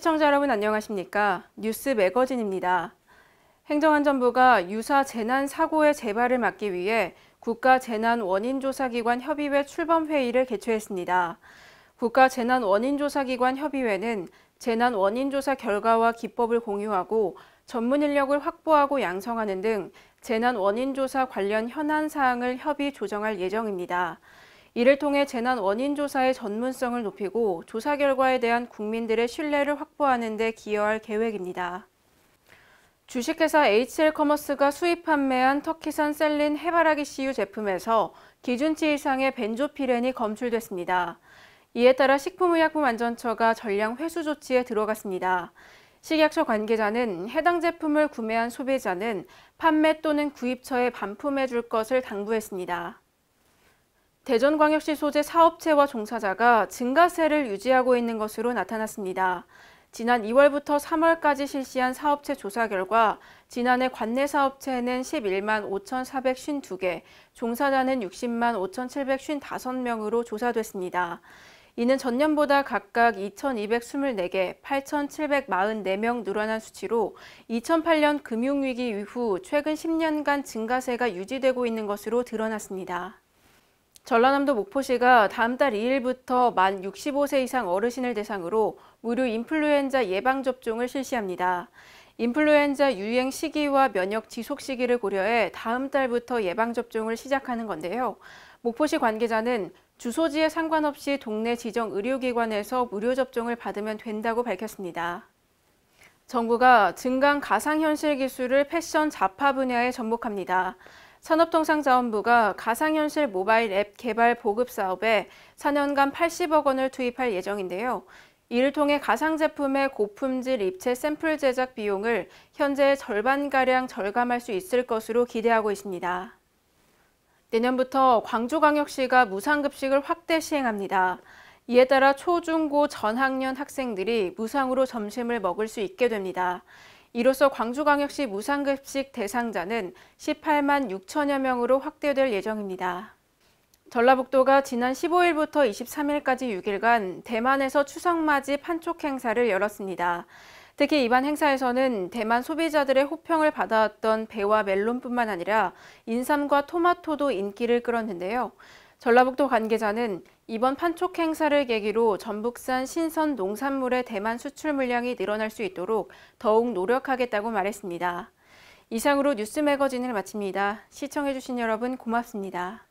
시청자 여러분 안녕하십니까? 뉴스 매거진입니다. 행정안전부가 유사 재난 사고의 재발을 막기 위해 국가재난원인조사기관 협의회 출범회의를 개최했습니다. 국가재난원인조사기관 협의회는 재난원인조사 결과와 기법을 공유하고 전문 인력을 확보하고 양성하는 등 재난원인조사 관련 현안 사항을 협의 조정할 예정입니다. 이를 통해 재난 원인 조사의 전문성을 높이고 조사 결과에 대한 국민들의 신뢰를 확보하는 데 기여할 계획입니다. 주식회사 HL커머스가 수입 판매한 터키산 셀린 해바라기 씨유 제품에서 기준치 이상의 벤조피렌이 검출됐습니다. 이에 따라 식품의약품안전처가 전량 회수 조치에 들어갔습니다. 식약처 관계자는 해당 제품을 구매한 소비자는 판매 또는 구입처에 반품해 줄 것을 당부했습니다. 대전광역시 소재 사업체와 종사자가 증가세를 유지하고 있는 것으로 나타났습니다. 지난 2월부터 3월까지 실시한 사업체 조사 결과 지난해 관내 사업체는 11만 5,452개, 종사자는 60만 5,755명으로 조사됐습니다. 이는 전년보다 각각 2,224개, 8,744명 늘어난 수치로 2008년 금융위기 이후 최근 10년간 증가세가 유지되고 있는 것으로 드러났습니다. 전라남도 목포시가 다음 달 2일부터 만 65세 이상 어르신을 대상으로 무료 인플루엔자 예방접종을 실시합니다. 인플루엔자 유행 시기와 면역 지속 시기를 고려해 다음 달부터 예방접종을 시작하는 건데요. 목포시 관계자는 주소지에 상관없이 동네 지정 의료기관에서 무료 접종을 받으면 된다고 밝혔습니다. 정부가 증강 가상현실 기술을 패션 자파 분야에 접목합니다. 산업통상자원부가 가상현실 모바일 앱 개발 보급 사업에 4년간 80억 원을 투입할 예정인데요. 이를 통해 가상 제품의 고품질 입체 샘플 제작 비용을 현재 절반가량 절감할 수 있을 것으로 기대하고 있습니다. 내년부터 광주광역시가 무상급식을 확대 시행합니다. 이에 따라 초중고 전학년 학생들이 무상으로 점심을 먹을 수 있게 됩니다. 이로써 광주광역시 무상급식 대상자는 18만 6천여 명으로 확대될 예정입니다. 전라북도가 지난 15일부터 23일까지 6일간 대만에서 추석맞이 판촉 행사를 열었습니다. 특히 이번 행사에서는 대만 소비자들의 호평을 받아왔던 배와 멜론뿐만 아니라 인삼과 토마토도 인기를 끌었는데요. 전라북도 관계자는 이번 판촉 행사를 계기로 전북산 신선 농산물의 대만 수출 물량이 늘어날 수 있도록 더욱 노력하겠다고 말했습니다. 이상으로 뉴스 매거진을 마칩니다. 시청해주신 여러분 고맙습니다.